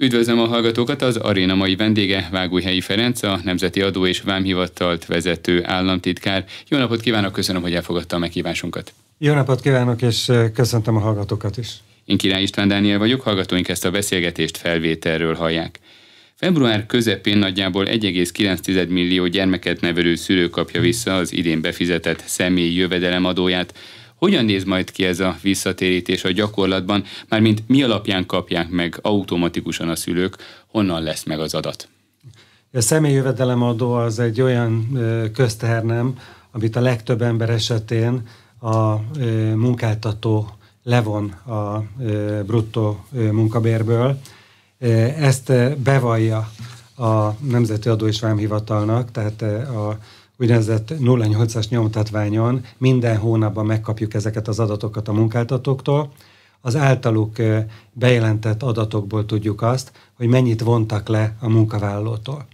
Üdvözlöm a hallgatókat, az aréna mai vendége Vágújhelyi Ferenc, a Nemzeti Adó és Vámhivatalt vezető államtitkár. Jó napot kívánok, köszönöm, hogy elfogadta a meghívásunkat. Jó napot kívánok, és eh, köszöntöm a hallgatókat is. Én Király István Dániel vagyok, hallgatóink ezt a beszélgetést felvételről hallják. Február közepén nagyjából 1,9 millió gyermeket nevelő szülő kapja vissza az idén befizetett személyi jövedelemadóját, hogyan néz majd ki ez a visszatérítés a gyakorlatban, mármint mi alapján kapják meg automatikusan a szülők, honnan lesz meg az adat? A személyjövedelemadó az egy olyan közternem, amit a legtöbb ember esetén a munkáltató levon a bruttó munkabérből. Ezt bevallja a Nemzeti Adó és Vámhivatalnak, tehát a úgynevezett 08-as nyomtatványon minden hónapban megkapjuk ezeket az adatokat a munkáltatóktól. Az általuk bejelentett adatokból tudjuk azt, hogy mennyit vontak le a munkavállalótól.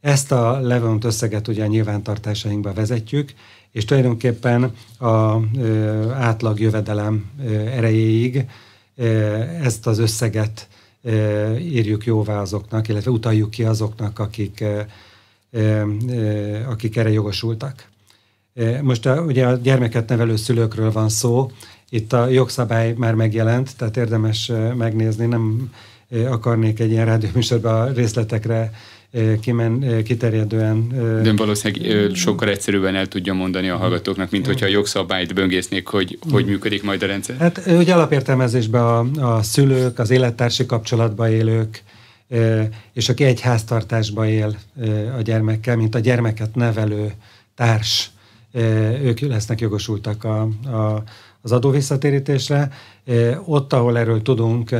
Ezt a levont összeget ugye a nyilvántartásainkba vezetjük, és tulajdonképpen a átlag jövedelem erejéig ezt az összeget írjuk jóvá azoknak, illetve utaljuk ki azoknak, akik ö, akik erre jogosultak. Most a, ugye a gyermeket nevelő szülőkről van szó, itt a jogszabály már megjelent, tehát érdemes megnézni, nem akarnék egy ilyen rádióműsorban a részletekre kimen, kiterjedően. De valószínűleg sokkal egyszerűbben el tudja mondani a mhm. hallgatóknak, mint hogyha a jogszabályt böngésznék, hogy hogy mhm. működik majd a rendszer. Hát ugye alapértelmezésben a, a szülők, az élettársi kapcsolatba élők, és aki egy háztartásba él a gyermekkel, mint a gyermeket nevelő társ, ők lesznek jogosultak a, a, az adóvisszatérítésre. Ott, ahol erről tudunk,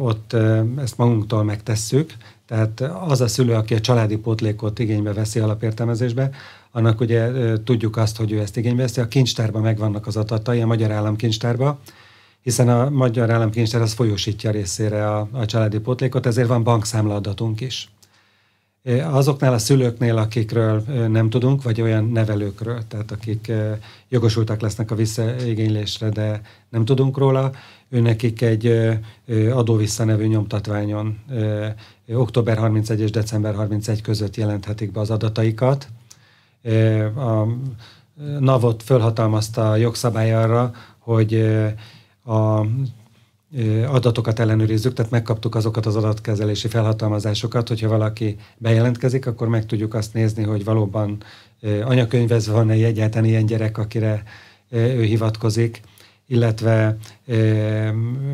ott ezt magunktól megtesszük, tehát az a szülő, aki a családi pótlékot igénybe veszi alapértelmezésbe, annak ugye tudjuk azt, hogy ő ezt igénybe veszi, a kincstárban megvannak az adatai, a Magyar Állam kincstárban, hiszen a Magyar Államkincstár az folyósítja részére a, a családi potlékot, ezért van bankszámla adatunk is. Azoknál a szülőknél, akikről nem tudunk, vagy olyan nevelőkről, tehát akik jogosultak lesznek a visszaigénylésre, de nem tudunk róla, őnekik egy adóvissza nevű nyomtatványon október 31 és december 31 között jelenthetik be az adataikat. A NAV-ot fölhatalmazta a jogszabály arra, hogy a adatokat ellenőrizzük, tehát megkaptuk azokat az adatkezelési felhatalmazásokat, hogyha valaki bejelentkezik, akkor meg tudjuk azt nézni, hogy valóban anyakönyvez van-e egyáltalán ilyen gyerek, akire ő hivatkozik, illetve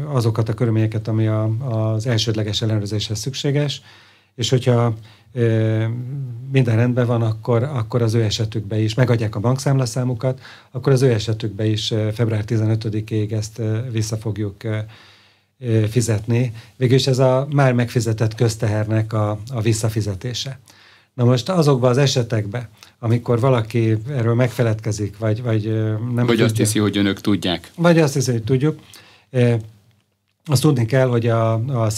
azokat a körülményeket, ami a, az elsődleges ellenőrzéshez szükséges, és hogyha minden rendben van, akkor, akkor az ő esetükben is megadják a bankszámlaszámukat, akkor az ő esetükben is február 15-ig ezt vissza fogjuk fizetni. Végülis ez a már megfizetett köztehernek a, a visszafizetése. Na most azokban az esetekben, amikor valaki erről megfeledkezik, vagy, vagy nem Vagy tudja, azt hiszi, hogy önök tudják. Vagy azt hiszi, hogy tudjuk. Azt tudni kell, hogy a, a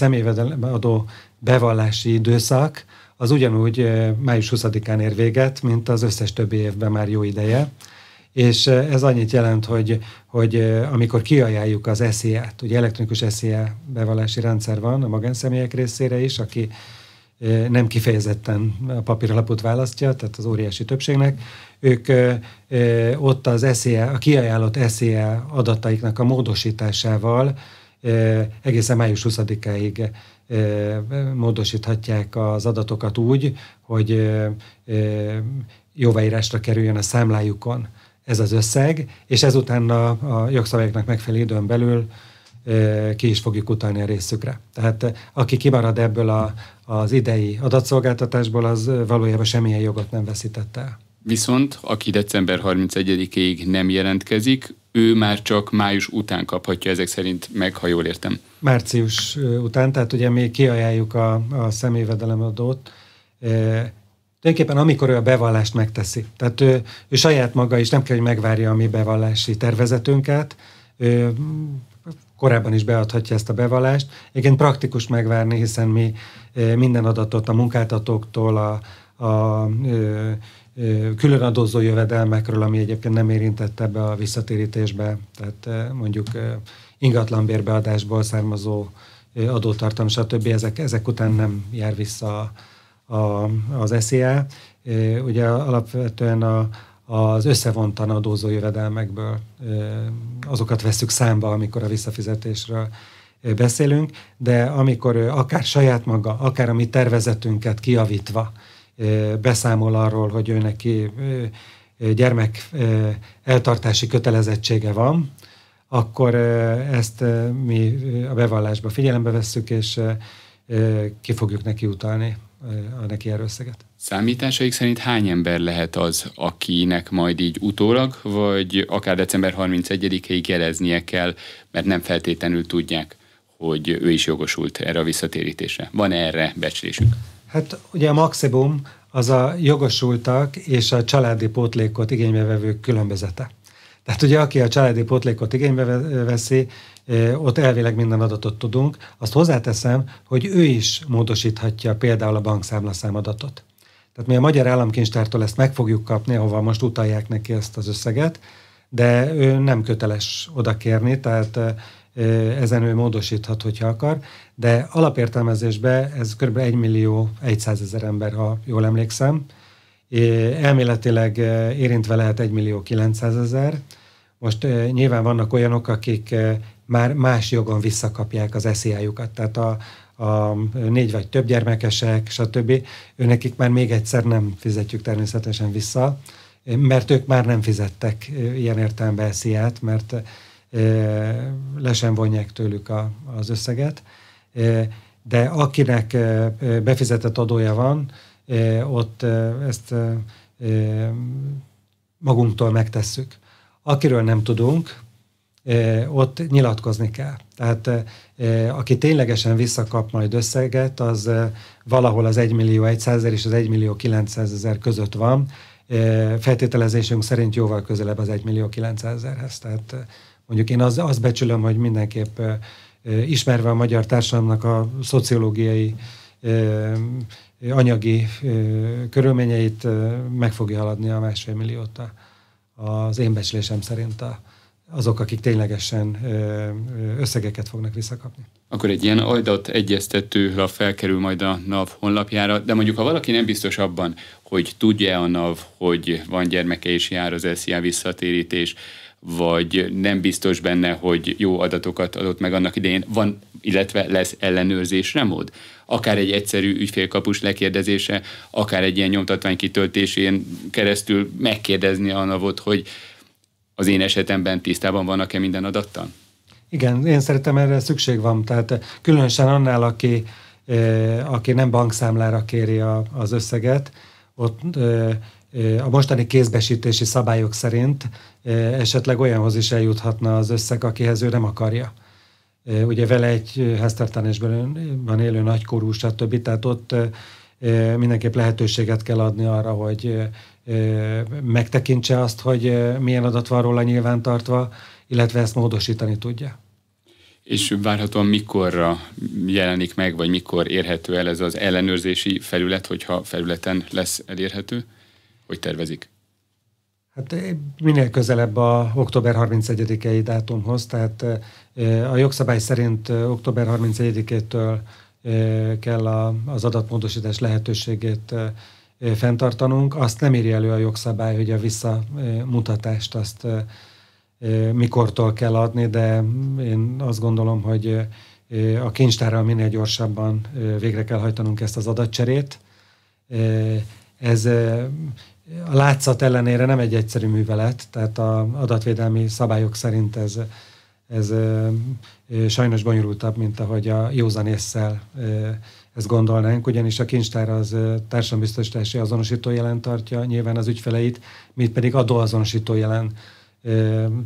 adó bevallási időszak, az ugyanúgy eh, május 20-án ér véget, mint az összes többi évben már jó ideje. És eh, ez annyit jelent, hogy, hogy eh, amikor kiajáljuk az SZIA-t, e ugye elektronikus SZIA e bevallási rendszer van a magánszemélyek részére is, aki nem kifejezetten a papírlapot választja, tehát az óriási többségnek, ők ott az SZIA, e a kiajánlott SZIA adataiknak a módosításával egészen május 20-áig módosíthatják az adatokat úgy, hogy jóváírásra kerüljön a számlájukon ez az összeg, és ezután a, a jogszabályoknak megfelelő időn belül ki is fogjuk utalni a részükre. Tehát aki kimarad ebből a, az idei adatszolgáltatásból, az valójában semmilyen jogot nem veszített el. Viszont aki december 31-ig nem jelentkezik, ő már csak május után kaphatja ezek szerint meg, ha jól értem. Március után, tehát ugye még kiajáljuk a, a adót. e, tulajdonképpen amikor ő a bevallást megteszi. Tehát ő, ő saját maga is nem kell, hogy megvárja a mi bevallási tervezetünket, E, korábban is beadhatja ezt a bevallást. Igen, praktikus megvárni, hiszen mi minden adatot a munkáltatóktól, a, a különadózó jövedelmekről, ami egyébként nem érintette be a visszatérítésbe, tehát mondjuk ingatlanbérbeadásból származó adótartalom, stb. Ezek, ezek után nem jár vissza a, az SZIA. E ugye alapvetően a, az összevontan adózó jövedelmekből azokat veszük számba, amikor a visszafizetésről beszélünk, de amikor akár saját maga, akár a mi tervezetünket kiavítva, beszámol arról, hogy ő neki gyermek eltartási kötelezettsége van, akkor ezt mi a bevallásba figyelembe vesszük, és ki fogjuk neki utalni a neki erőszeget. Számításaik szerint hány ember lehet az, akinek majd így utólag, vagy akár december 31-ig jeleznie kell, mert nem feltétlenül tudják, hogy ő is jogosult erre a visszatérítésre. Van -e erre becslésük? Hát ugye a maximum az a jogosultak és a családi pótlékot igénybevevők különbözete. Tehát ugye aki a családi pótlékot igénybe veszi, ott elvileg minden adatot tudunk. Azt hozzáteszem, hogy ő is módosíthatja például a bankszámlaszám adatot. Tehát mi a Magyar Államkincstártól ezt meg fogjuk kapni, ahova most utalják neki ezt az összeget, de ő nem köteles oda kérni, tehát ezen ő módosíthat, hogyha akar, de alapértelmezésben ez kb. 1 millió 100 ezer ember, ha jól emlékszem. Elméletileg érintve lehet 1 millió 900 ezer. Most nyilván vannak olyanok, akik már más jogon visszakapják az esziájukat, tehát a, a négy vagy több gyermekesek, stb. Őnekik már még egyszer nem fizetjük természetesen vissza, mert ők már nem fizettek ilyen értelemben esziát, mert le sem vonják tőlük a, az összeget. De akinek befizetett adója van, ott ezt magunktól megtesszük. Akiről nem tudunk, ott nyilatkozni kell. Tehát aki ténylegesen visszakap majd összeget, az valahol az 1 millió 100 és az 1 millió 900 ezer között van. Feltételezésünk szerint jóval közelebb az 1 millió 900 ezerhez. Tehát Mondjuk én az, azt becsülöm, hogy mindenképp ismerve a magyar társadalomnak a szociológiai anyagi körülményeit meg fogja haladni a másfél milliót az én becslésem szerint a, azok, akik ténylegesen összegeket fognak visszakapni. Akkor egy ilyen adat egyeztetőre felkerül majd a NAV honlapjára, de mondjuk ha valaki nem biztos abban, hogy tudja a NAV, hogy van gyermeke és jár az SZIA visszatérítés, vagy nem biztos benne, hogy jó adatokat adott meg annak idején, van, illetve lesz ellenőrzésre mód. Akár egy egyszerű ügyfélkapus lekérdezése, akár egy ilyen nyomtatvány kitöltésén keresztül megkérdezni a navot, hogy az én esetemben tisztában vannak-e minden adattal? Igen, én szerintem erre szükség van. Tehát eh, különösen annál, aki, eh, aki nem bankszámlára kéri a, az összeget, ott eh, a mostani kézbesítési szabályok szerint esetleg olyanhoz is eljuthatna az összeg, akihez ő nem akarja. Ugye vele egy háztartásban élő nagykorú, stb. Tehát ott mindenképp lehetőséget kell adni arra, hogy megtekintse azt, hogy milyen adat van róla nyilvántartva, illetve ezt módosítani tudja. És várhatóan mikorra jelenik meg, vagy mikor érhető el ez az ellenőrzési felület, hogyha felületen lesz elérhető? Hogy tervezik? Hát eh, minél közelebb a október 31-i dátumhoz, tehát eh, a jogszabály szerint eh, október 31-től kell a, az adatmódosítás lehetőségét fenntartanunk. Azt nem írja elő a jogszabály, hogy a visszamutatást azt mikortól kell adni, de én azt gondolom, hogy a kincstárral minél gyorsabban végre kell hajtanunk ezt az adatcserét. Ez a látszat ellenére nem egy egyszerű művelet, tehát a adatvédelmi szabályok szerint ez, ez sajnos bonyolultabb, mint ahogy a józan észszel ezt gondolnánk, ugyanis a kincstár az társadalombiztosítási azonosító jelen tartja nyilván az ügyfeleit, mi pedig adóazonosító jelen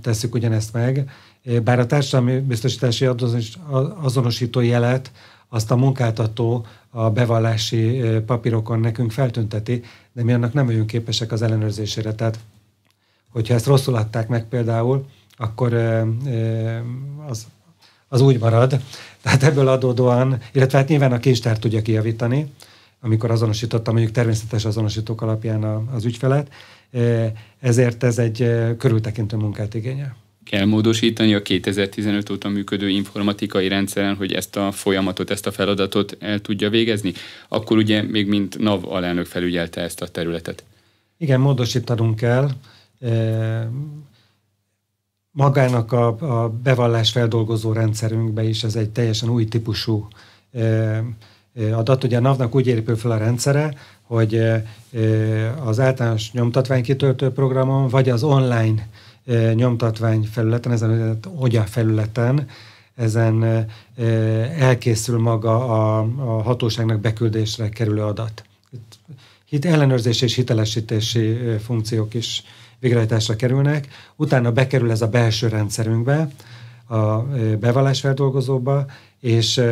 tesszük ugyanezt meg. Bár a társadalmi biztosítási azonosító jelet azt a munkáltató a bevallási papírokon nekünk feltünteti, de mi annak nem vagyunk képesek az ellenőrzésére. Tehát, hogyha ezt rosszul adták meg például, akkor az, az úgy marad. Tehát ebből adódóan, illetve hát nyilván a kincstár tudja kijavítani, amikor azonosítottam mondjuk természetes azonosítók alapján az ügyfelet, ezért ez egy körültekintő munkát igényel kell módosítani a 2015 óta működő informatikai rendszeren, hogy ezt a folyamatot, ezt a feladatot el tudja végezni, akkor ugye még mint NAV alelnök felügyelte ezt a területet. Igen, módosítanunk kell. E, magának a, a bevallás feldolgozó rendszerünkbe is ez egy teljesen új típusú e, e, adat. Ugye a NAV-nak úgy épül fel a rendszere, hogy az általános nyomtatványkitöltő programon, vagy az online nyomtatvány felületen, ezen a hogyan felületen, ezen elkészül maga a, a hatóságnak beküldésre kerülő adat. Itt ellenőrzési és hitelesítési funkciók is végrehajtásra kerülnek, utána bekerül ez a belső rendszerünkbe, a bevallásfeldolgozóba, és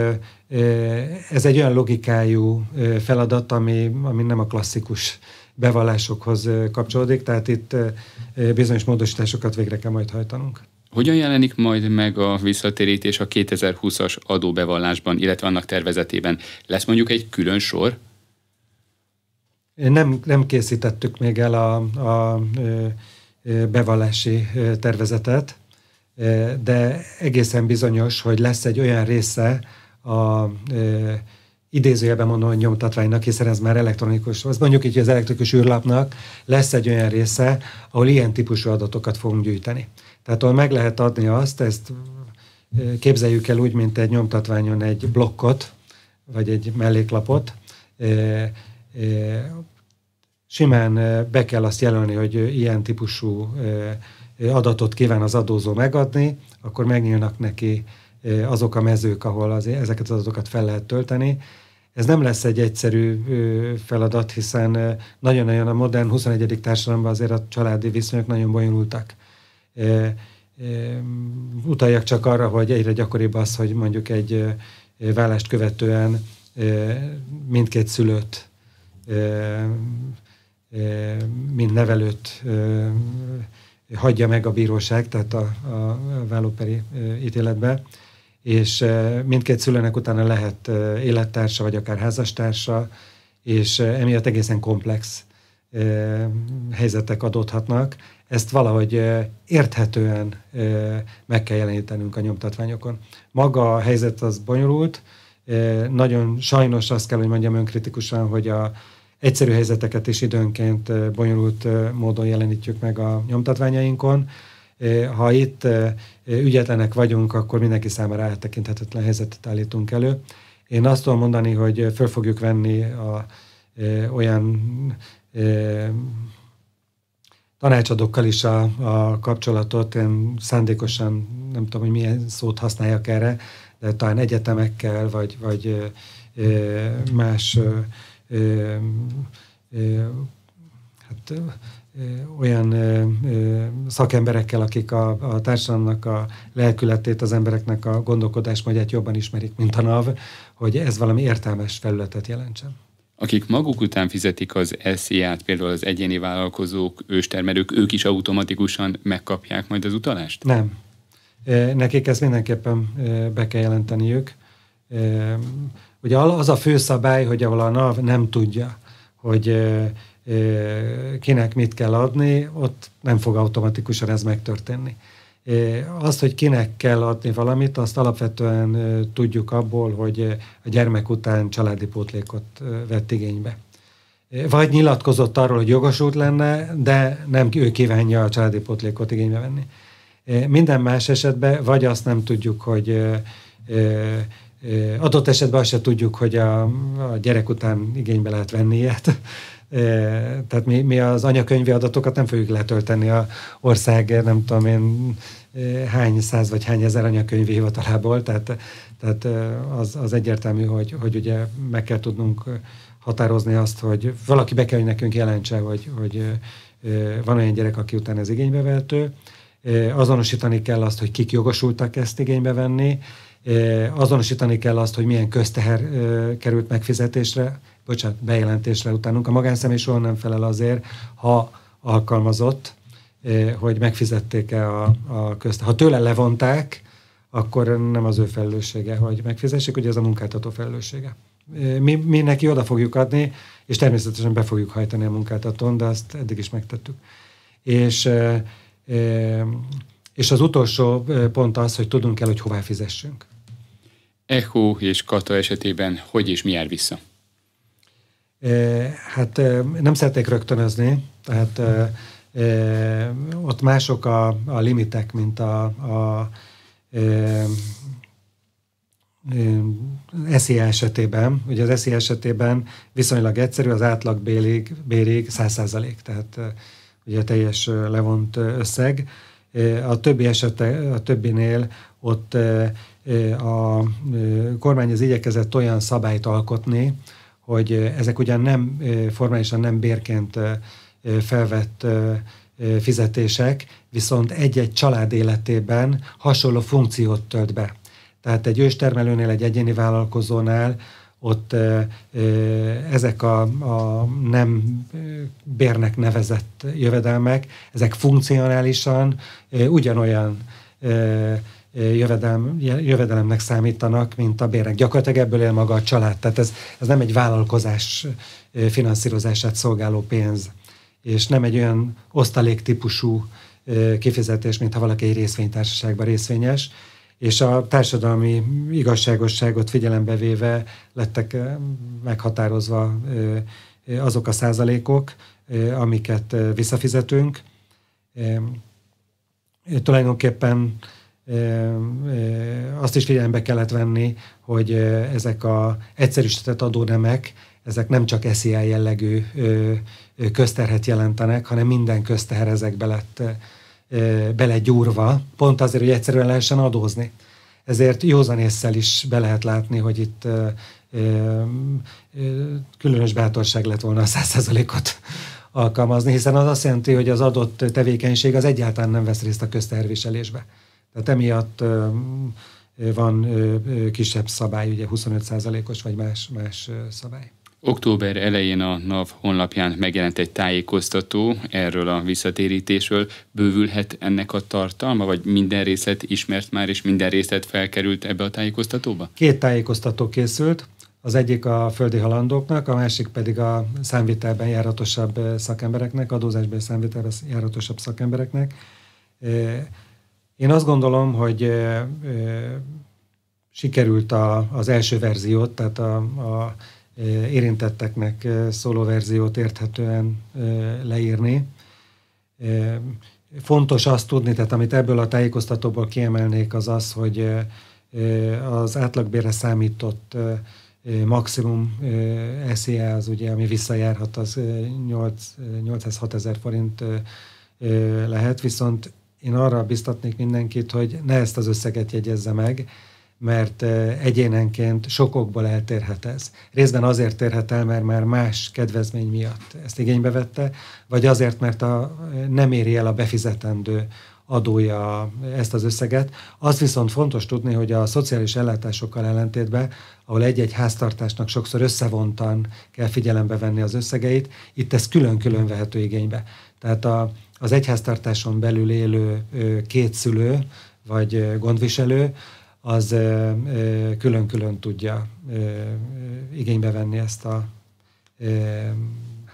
ez egy olyan logikájú feladat, ami, ami nem a klasszikus bevallásokhoz kapcsolódik, tehát itt bizonyos módosításokat végre kell majd hajtanunk. Hogyan jelenik majd meg a visszatérítés a 2020-as adóbevallásban, illetve annak tervezetében? Lesz mondjuk egy külön sor? Nem, nem készítettük még el a, a bevallási tervezetet, de egészen bizonyos, hogy lesz egy olyan része a e, idézőjelben mondom, hogy nyomtatványnak, hiszen ez már elektronikus. az mondjuk így, az elektronikus űrlapnak lesz egy olyan része, ahol ilyen típusú adatokat fogunk gyűjteni. Tehát ahol meg lehet adni azt, ezt e, képzeljük el úgy, mint egy nyomtatványon egy blokkot, vagy egy melléklapot, e, e, simán be kell azt jelölni, hogy ilyen típusú adatot kíván az adózó megadni, akkor megnyílnak neki azok a mezők, ahol az, ezeket az adatokat fel lehet tölteni. Ez nem lesz egy egyszerű feladat, hiszen nagyon-nagyon a modern 21. társadalomban azért a családi viszonyok nagyon bonyolultak. Utaljak csak arra, hogy egyre gyakoribb az, hogy mondjuk egy vállást követően mindkét szülőt, mind nevelőt hagyja meg a bíróság, tehát a, a vállóperi ítéletbe és eh, mindkét szülőnek utána lehet eh, élettársa, vagy akár házastársa, és eh, emiatt egészen komplex helyzetek adódhatnak. Ezt valahogy érthetően meg kell jelenítenünk a nyomtatványokon. Maga a helyzet az bonyolult, nagyon sajnos azt kell, hogy mondjam önkritikusan, hogy a egyszerű helyzeteket is időnként bonyolult módon jelenítjük meg a nyomtatványainkon, Eh, ha itt eh, eh, ügyetlenek vagyunk, akkor mindenki számára áttekinthetetlen helyzetet állítunk elő. Én azt tudom mondani, hogy föl fogjuk venni a, olyan tanácsadókkal is a, a kapcsolatot, én szándékosan nem tudom, hogy milyen szót használjak erre, de talán egyetemekkel, vagy, vagy más ö, ö, hát olyan ö, ö, szakemberekkel, akik a, a társadalomnak a lelkületét, az embereknek a gondolkodásmódját jobban ismerik, mint a NAV, hogy ez valami értelmes felületet jelentsen. Akik maguk után fizetik az SZIA-t, például az egyéni vállalkozók, őstermelők, ők is automatikusan megkapják majd az utalást? Nem. Nekik ezt mindenképpen be kell jelenteniük. Ugye az a fő szabály, hogy ahol a NAV nem tudja, hogy kinek mit kell adni, ott nem fog automatikusan ez megtörténni. Azt, hogy kinek kell adni valamit, azt alapvetően tudjuk abból, hogy a gyermek után családi pótlékot vett igénybe. Vagy nyilatkozott arról, hogy jogosult lenne, de nem ő kívánja a családi pótlékot igénybe venni. Minden más esetben vagy azt nem tudjuk, hogy adott esetben azt se tudjuk, hogy a, a gyerek után igénybe lehet venni ilyet, tehát mi, mi az anyakönyvi adatokat nem fogjuk letölteni a ország, nem tudom én, hány száz vagy hány ezer anyakönyvi hivatalából, tehát, tehát az, az egyértelmű, hogy, hogy ugye meg kell tudnunk határozni azt, hogy valaki be kell, hogy nekünk jelentse, hogy, hogy van olyan gyerek, aki után ez igénybe vehető. Azonosítani kell azt, hogy kik jogosultak ezt igénybe venni. Azonosítani kell azt, hogy milyen közteher került megfizetésre bocsánat, bejelentésre utánunk. A magánszemély soha nem felel azért, ha alkalmazott, eh, hogy megfizették-e a, a közt. Ha tőle levonták, akkor nem az ő felelőssége, hogy megfizessék, ugye ez a munkáltató felelőssége. Eh, mi, mi neki oda fogjuk adni, és természetesen be fogjuk hajtani a munkáltatón, de azt eddig is megtettük. És, eh, és az utolsó pont az, hogy tudunk el, hogy hová fizessünk. Echo és Kata esetében hogy és mi jár vissza? Hát nem szeretnék rögtönözni, tehát ott mások a, a limitek, mint a, a SZIA esetében, ugye az SZIA esetében viszonylag egyszerű, az átlag bélig, bérig 100%, tehát ugye a teljes levont összeg. A többi esete, a többinél ott a kormány az igyekezett olyan szabályt alkotni, hogy ezek ugyan nem formálisan nem bérként felvett fizetések, viszont egy-egy család életében hasonló funkciót tölt be. Tehát egy őstermelőnél, egy egyéni vállalkozónál ott ezek a, a nem bérnek nevezett jövedelmek, ezek funkcionálisan ugyanolyan jövedelem, jövedelemnek számítanak, mint a bérek. Gyakorlatilag ebből él maga a család. Tehát ez, ez nem egy vállalkozás finanszírozását szolgáló pénz, és nem egy olyan osztaléktípusú kifizetés, mint ha valaki egy részvénytársaságban részvényes, és a társadalmi igazságosságot figyelembe véve lettek meghatározva azok a százalékok, amiket visszafizetünk. Tulajdonképpen azt is figyelembe kellett venni, hogy ezek a egyszerűsített adónemek, ezek nem csak SZIA e jellegű közterhet jelentenek, hanem minden közteher ezekbe lett belegyúrva, pont azért, hogy egyszerűen lehessen adózni. Ezért józan észsel is be lehet látni, hogy itt különös bátorság lett volna a 100%-ot alkalmazni, hiszen az azt jelenti, hogy az adott tevékenység az egyáltalán nem vesz részt a közterviselésbe. Tehát emiatt van kisebb szabály, ugye 25%-os vagy más, más szabály. Október elején a NAV honlapján megjelent egy tájékoztató erről a visszatérítésről. Bővülhet ennek a tartalma, vagy minden részlet ismert már, és minden részlet felkerült ebbe a tájékoztatóba? Két tájékoztató készült. Az egyik a földi halandóknak, a másik pedig a számvitelben járatosabb szakembereknek, adózásban számvitelben járatosabb szakembereknek. Én azt gondolom, hogy ö, ö, sikerült a, az első verziót, tehát a, a érintetteknek szóló verziót érthetően leírni. Fontos azt tudni, tehát amit ebből a tájékoztatóból kiemelnék, az az, hogy az átlagbérre számított maximum SZIA, az ugye, ami visszajárhat, az 8, 806 ezer forint lehet, viszont én arra biztatnék mindenkit, hogy ne ezt az összeget jegyezze meg, mert eh, egyénenként sokokból eltérhet ez. Részben azért térhet el, mert már más kedvezmény miatt ezt igénybe vette, vagy azért, mert a, eh, nem éri el a befizetendő adója ezt az összeget. Az viszont fontos tudni, hogy a szociális ellátásokkal ellentétben, ahol egy-egy háztartásnak sokszor összevontan kell figyelembe venni az összegeit, itt ez külön-külön vehető igénybe. Tehát a, az egyháztartáson belül élő szülő vagy gondviselő, az külön-külön tudja igénybe venni ezt a,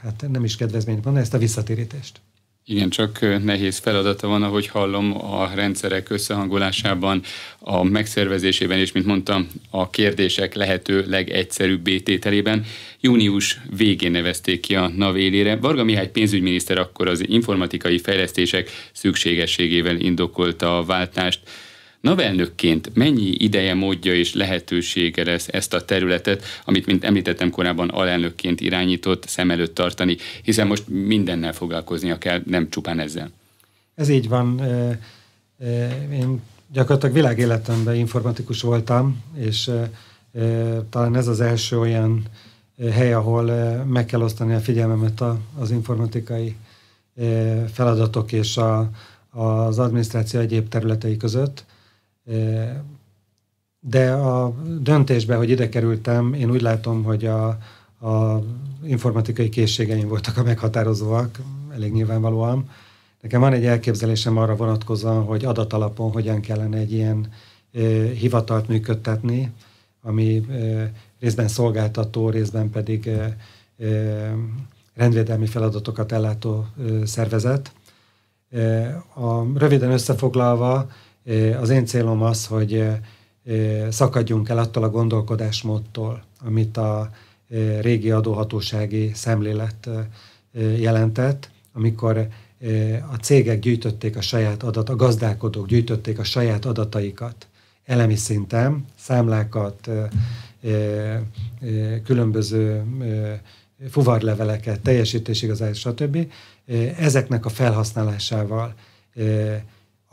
hát nem is kedvezményt mondani, ezt a visszatérítést. Igen, csak nehéz feladata van, ahogy hallom, a rendszerek összehangolásában, a megszervezésében és, mint mondtam, a kérdések lehető legegyszerűbb tételében. Június végén nevezték ki a NAV élére. Varga Mihály pénzügyminiszter akkor az informatikai fejlesztések szükségességével indokolta a váltást. Navelnökként mennyi ideje, módja és lehetősége lesz ezt a területet, amit, mint említettem korábban, alelnökként irányított, szem előtt tartani, hiszen most mindennel foglalkoznia kell, nem csupán ezzel. Ez így van. Én gyakorlatilag világéletemben informatikus voltam, és talán ez az első olyan hely, ahol meg kell osztani a figyelmemet az informatikai feladatok és a, az adminisztráció egyéb területei között. De a döntésben, hogy ide kerültem, én úgy látom, hogy a, a informatikai készségeim voltak a meghatározóak, elég nyilvánvalóan. Nekem van egy elképzelésem arra vonatkozóan, hogy adatalapon hogyan kellene egy ilyen hivatalt működtetni, ami részben szolgáltató, részben pedig rendvédelmi feladatokat ellátó szervezet. A, röviden összefoglalva, Eh, az én célom az, hogy eh, eh, szakadjunk el attól a gondolkodásmódtól, amit a régi adóhatósági szemlélet jelentett, amikor a cégek gyűjtötték a saját adat, a gazdálkodók gyűjtötték a saját adataikat elemi szinten, számlákat, különböző fuvarleveleket, teljesítésigazás, stb. Ezeknek a felhasználásával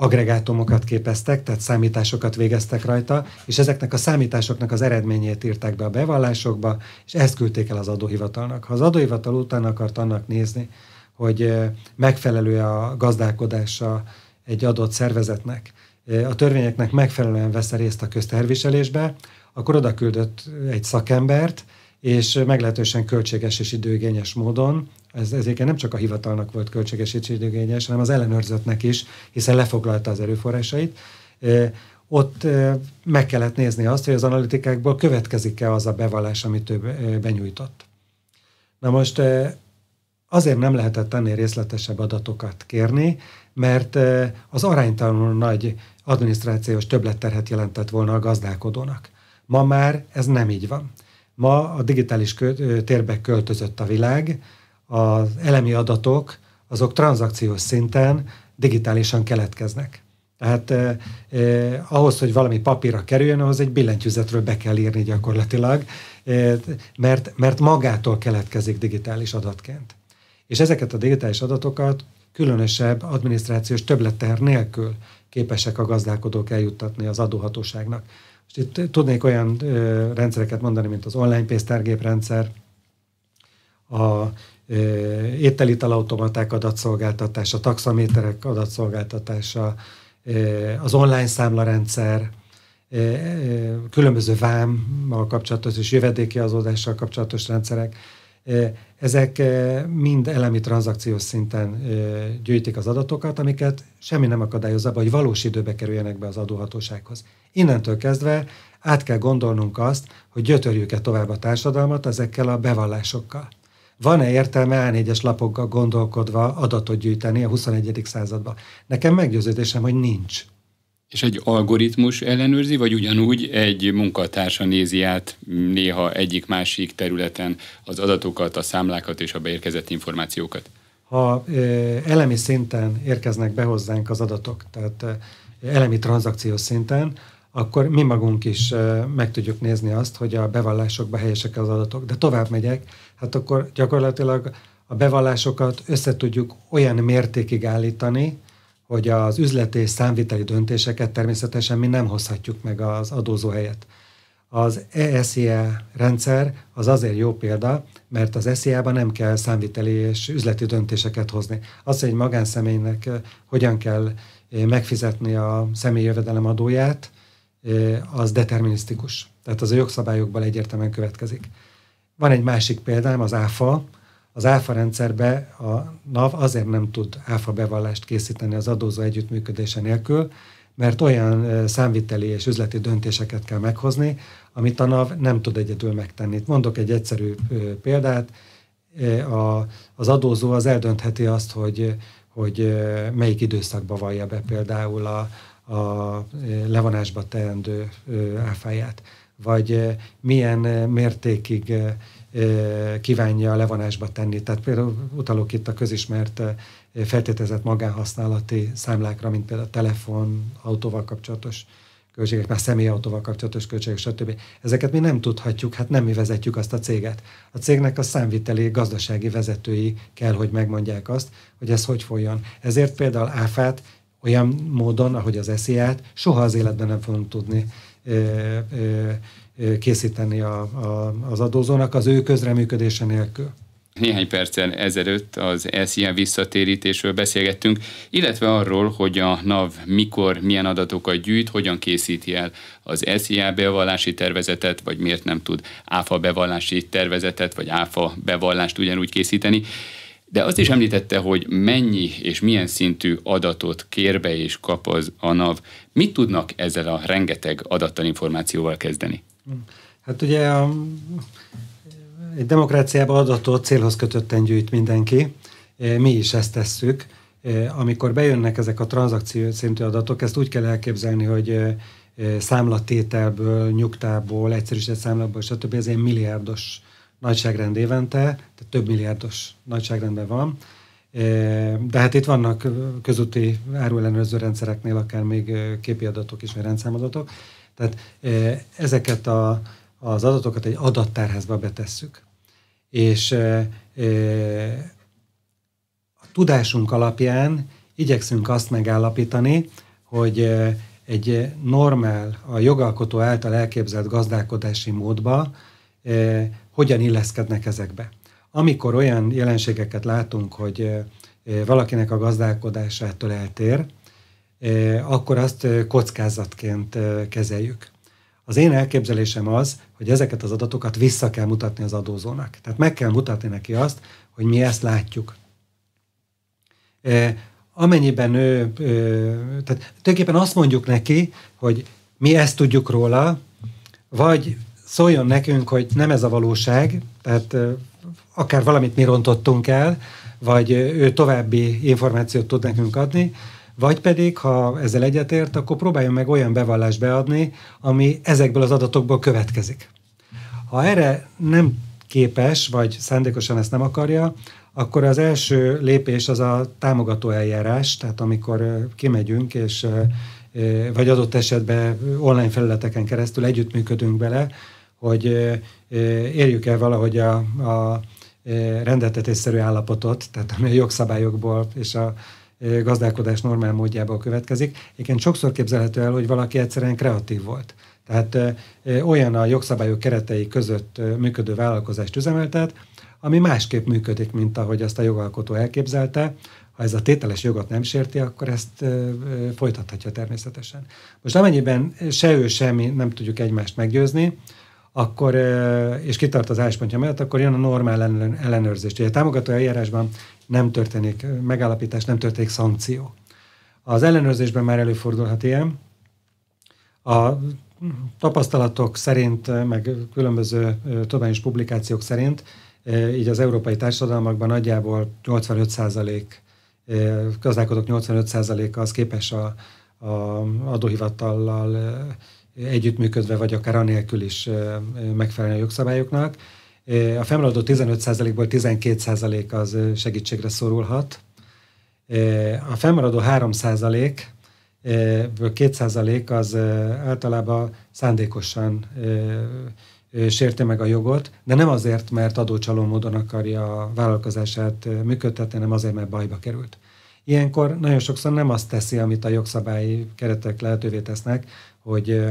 agregátumokat képeztek, tehát számításokat végeztek rajta, és ezeknek a számításoknak az eredményét írták be a bevallásokba, és ezt küldték el az adóhivatalnak. Ha az adóhivatal után akart annak nézni, hogy eh, megfelelő a gazdálkodása egy adott szervezetnek, eh, a törvényeknek megfelelően vesz részt a közterviselésbe, akkor oda küldött egy szakembert, és meglehetősen költséges és időigényes módon ez ezért nem csak a hivatalnak volt költségesítségigényes, hanem az ellenőrzöttnek is, hiszen lefoglalta az erőforrásait. Ott meg kellett nézni azt, hogy az analitikákból következik-e az a bevallás, amit ő benyújtott. Na most azért nem lehetett ennél részletesebb adatokat kérni, mert az aránytalanul nagy adminisztrációs többletterhet jelentett volna a gazdálkodónak. Ma már ez nem így van. Ma a digitális térbe költözött a világ, az elemi adatok, azok tranzakciós szinten digitálisan keletkeznek. Tehát eh, eh, ahhoz, hogy valami papírra kerüljön, ahhoz egy billentyűzetről be kell írni gyakorlatilag, eh, mert, mert magától keletkezik digitális adatként. És ezeket a digitális adatokat különösebb adminisztrációs többletteher nélkül képesek a gazdálkodók eljuttatni az adóhatóságnak. Most itt tudnék olyan eh, rendszereket mondani, mint az online pénztárgép rendszer, a ételitalautomaták adatszolgáltatása, taxaméterek adatszolgáltatása, az online számlarendszer, különböző vámmal kapcsolatos és jövedéki azódással kapcsolatos rendszerek, ezek mind elemi tranzakciós szinten gyűjtik az adatokat, amiket semmi nem akadályozza, hogy valós időbe kerüljenek be az adóhatósághoz. Innentől kezdve át kell gondolnunk azt, hogy gyötörjük-e tovább a társadalmat ezekkel a bevallásokkal van-e értelme A4-es lapokkal gondolkodva adatot gyűjteni a 21. században? Nekem meggyőződésem, hogy nincs. És egy algoritmus ellenőrzi, vagy ugyanúgy egy munkatársa nézi át néha egyik-másik területen az adatokat, a számlákat és a beérkezett információkat? Ha ö, elemi szinten érkeznek be hozzánk az adatok, tehát ö, elemi tranzakciós szinten, akkor mi magunk is meg tudjuk nézni azt, hogy a bevallásokban helyesek az adatok. De tovább megyek, hát akkor gyakorlatilag a bevallásokat össze tudjuk olyan mértékig állítani, hogy az üzleti és számviteli döntéseket természetesen mi nem hozhatjuk meg az adózó helyet. Az ESIA e rendszer az azért jó példa, mert az esia ban nem kell számviteli és üzleti döntéseket hozni. Az, hogy egy magánszemélynek hogyan kell megfizetni a személyi jövedelem adóját, az determinisztikus. Tehát az a jogszabályokból egyértelműen következik. Van egy másik példám, az ÁFA. Az ÁFA rendszerbe a NAV azért nem tud ÁFA bevallást készíteni az adózó együttműködése nélkül, mert olyan számviteli és üzleti döntéseket kell meghozni, amit a NAV nem tud egyedül megtenni. mondok egy egyszerű példát. A, az adózó az eldöntheti azt, hogy, hogy melyik időszakba vallja be például a, a e, levonásba teendő e, áfáját, vagy e, milyen mértékig kívánja levonásba tenni. Tehát például utalok itt a közismert feltételezett magánhasználati számlákra, mint például a telefon, autóval kapcsolatos költségek, már személyautóval kapcsolatos költségek, stb. Ezeket mi nem tudhatjuk, hát nem mi vezetjük azt a céget. A cégnek a számviteli gazdasági vezetői kell, hogy megmondják azt, hogy ez hogy folyjon. Ezért például áfát olyan módon, ahogy az esziát soha az életben nem fogunk tudni készíteni a, a, az adózónak az ő közreműködése nélkül. Néhány perccel ezelőtt az SZIA visszatérítésről beszélgettünk, illetve arról, hogy a NAV mikor, milyen adatokat gyűjt, hogyan készíti el az SZIA bevallási tervezetet, vagy miért nem tud ÁFA bevallási tervezetet, vagy ÁFA bevallást ugyanúgy készíteni. De azt is említette, hogy mennyi és milyen szintű adatot kér be és kap az a NAV. Mit tudnak ezzel a rengeteg adattal, információval kezdeni? Hát ugye a, egy demokráciában adatot célhoz kötötten gyűjt mindenki. E, mi is ezt tesszük. E, amikor bejönnek ezek a tranzakció szintű adatok, ezt úgy kell elképzelni, hogy e, számlatételből, nyugtából, egyszerűsített számlából, stb. ez ilyen milliárdos nagyságrend évente, tehát több milliárdos nagyságrendben van. De hát itt vannak közúti áruellenőrző rendszereknél akár még képi adatok is, vagy rendszámadatok. Tehát ezeket a, az adatokat egy adattárházba betesszük. És a tudásunk alapján igyekszünk azt megállapítani, hogy egy normál, a jogalkotó által elképzelt gazdálkodási módba hogyan illeszkednek ezekbe. Amikor olyan jelenségeket látunk, hogy valakinek a gazdálkodásától eltér, akkor azt kockázatként kezeljük. Az én elképzelésem az, hogy ezeket az adatokat vissza kell mutatni az adózónak. Tehát meg kell mutatni neki azt, hogy mi ezt látjuk. Amennyiben ő, tehát tulajdonképpen azt mondjuk neki, hogy mi ezt tudjuk róla, vagy szóljon nekünk, hogy nem ez a valóság, tehát akár valamit mi rontottunk el, vagy ő további információt tud nekünk adni, vagy pedig, ha ezzel egyetért, akkor próbáljon meg olyan bevallást beadni, ami ezekből az adatokból következik. Ha erre nem képes, vagy szándékosan ezt nem akarja, akkor az első lépés az a támogató eljárás, tehát amikor kimegyünk, és, vagy adott esetben online felületeken keresztül együttműködünk bele, hogy érjük el valahogy a, a rendeltetésszerű állapotot, tehát ami a jogszabályokból és a gazdálkodás normál módjából következik. Igen, sokszor képzelhető el, hogy valaki egyszerűen kreatív volt. Tehát olyan a jogszabályok keretei között működő vállalkozást üzemeltet, ami másképp működik, mint ahogy azt a jogalkotó elképzelte. Ha ez a tételes jogot nem sérti, akkor ezt folytathatja természetesen. Most amennyiben se ő, semmi nem tudjuk egymást meggyőzni, akkor, és kitart az álláspontja mellett, akkor jön a normál ellenőrzés, Ugye a támogató eljárásban nem történik megállapítás, nem történik szankció. Az ellenőrzésben már előfordulhat ilyen. A tapasztalatok szerint, meg különböző tudományos publikációk szerint, így az európai társadalmakban nagyjából 85 százalék, gazdálkodók 85 az képes a, a adóhivatallal együttműködve, vagy akár anélkül is megfelelni a jogszabályoknak. A fennmaradó 15%-ból 12% az segítségre szorulhat. A fennmaradó 3% 2% az általában szándékosan sérti meg a jogot, de nem azért, mert adócsaló módon akarja a vállalkozását működtetni, hanem azért, mert bajba került. Ilyenkor nagyon sokszor nem azt teszi, amit a jogszabályi keretek lehetővé tesznek, hogy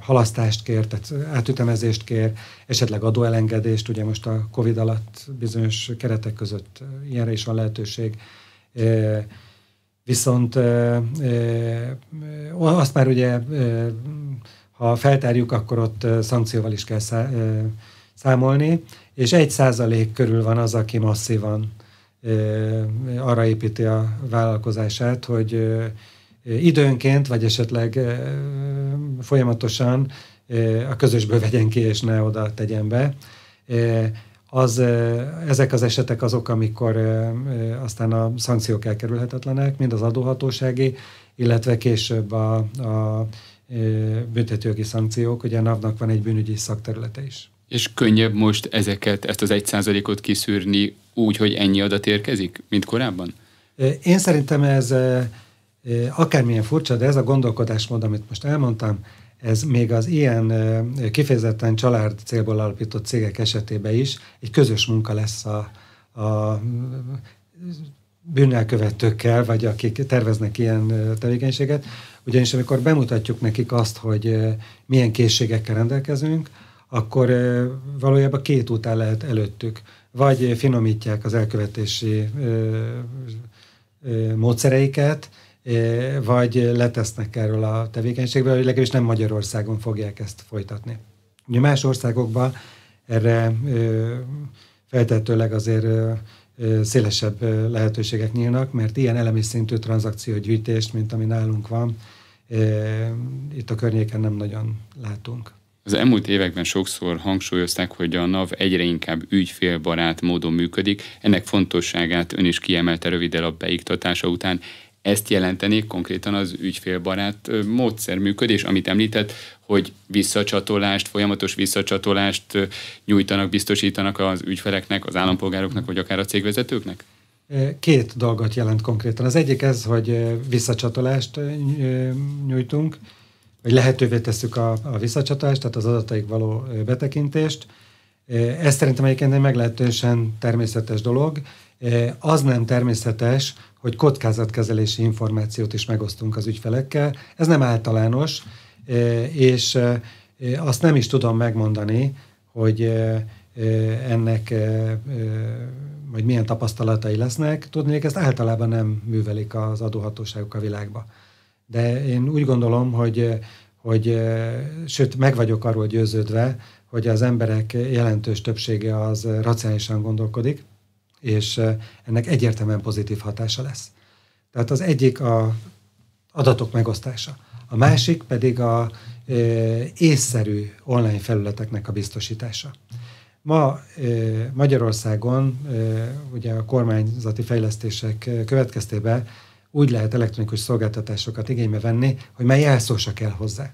halasztást kér, tehát átütemezést kér, esetleg adóelengedést, ugye most a Covid alatt bizonyos keretek között ilyenre is van lehetőség. Viszont azt már ugye, ha feltárjuk, akkor ott szankcióval is kell számolni, és egy százalék körül van az, aki masszívan arra építi a vállalkozását, hogy időnként, vagy esetleg folyamatosan a közösből vegyen ki, és ne oda tegyen be. Az, ezek az esetek azok, amikor aztán a szankciók elkerülhetetlenek, mind az adóhatósági, illetve később a, a büntetőjogi szankciók. Ugye a NAV-nak van egy bűnügyi szakterülete is. És könnyebb most ezeket, ezt az egy százalékot kiszűrni úgy, hogy ennyi adat érkezik, mint korábban? Én szerintem ez akármilyen furcsa, de ez a gondolkodásmód, amit most elmondtam, ez még az ilyen kifejezetten család célból alapított cégek esetében is egy közös munka lesz a, a bűnelkövetőkkel, vagy akik terveznek ilyen tevékenységet, ugyanis amikor bemutatjuk nekik azt, hogy milyen készségekkel rendelkezünk, akkor valójában két út el lehet előttük. Vagy finomítják az elkövetési módszereiket, Eh, vagy letesznek erről a tevékenységről, vagy legalábbis nem Magyarországon fogják ezt folytatni. Ugye más országokban erre eh, feltetőleg azért eh, szélesebb lehetőségek nyílnak, mert ilyen elemi szintű tranzakciógyűjtést, mint ami nálunk van, itt a környéken nem nagyon látunk. Az elmúlt években sokszor hangsúlyozták, hogy a NAV egyre inkább ügyfélbarát módon működik. Ennek fontosságát ön is kiemelte röviddel a beiktatása után. Ezt jelenteni konkrétan az ügyfélbarát módszer működés, amit említett, hogy visszacsatolást, folyamatos visszacsatolást nyújtanak, biztosítanak az ügyfeleknek, az állampolgároknak, vagy akár a cégvezetőknek? Két dolgot jelent konkrétan. Az egyik ez, hogy visszacsatolást nyújtunk, hogy lehetővé tesszük a, a visszacsatolást, tehát az adataik való betekintést. Ez szerintem egyébként egy meglehetősen természetes dolog. Az nem természetes, hogy kockázatkezelési információt is megosztunk az ügyfelekkel. Ez nem általános, e, és e, azt nem is tudom megmondani, hogy e, ennek vagy milyen tapasztalatai lesznek. Tudnék, ezt általában nem művelik az adóhatóságok a világba. De én úgy gondolom, hogy, hogy sőt, meg vagyok arról győződve, hogy az emberek jelentős többsége az racionálisan gondolkodik, és ennek egyértelműen pozitív hatása lesz. Tehát az egyik a adatok megosztása, a másik pedig a e, észszerű online felületeknek a biztosítása. Ma e, Magyarországon e, ugye a kormányzati fejlesztések következtében úgy lehet elektronikus szolgáltatásokat igénybe venni, hogy már jelszó se kell hozzá.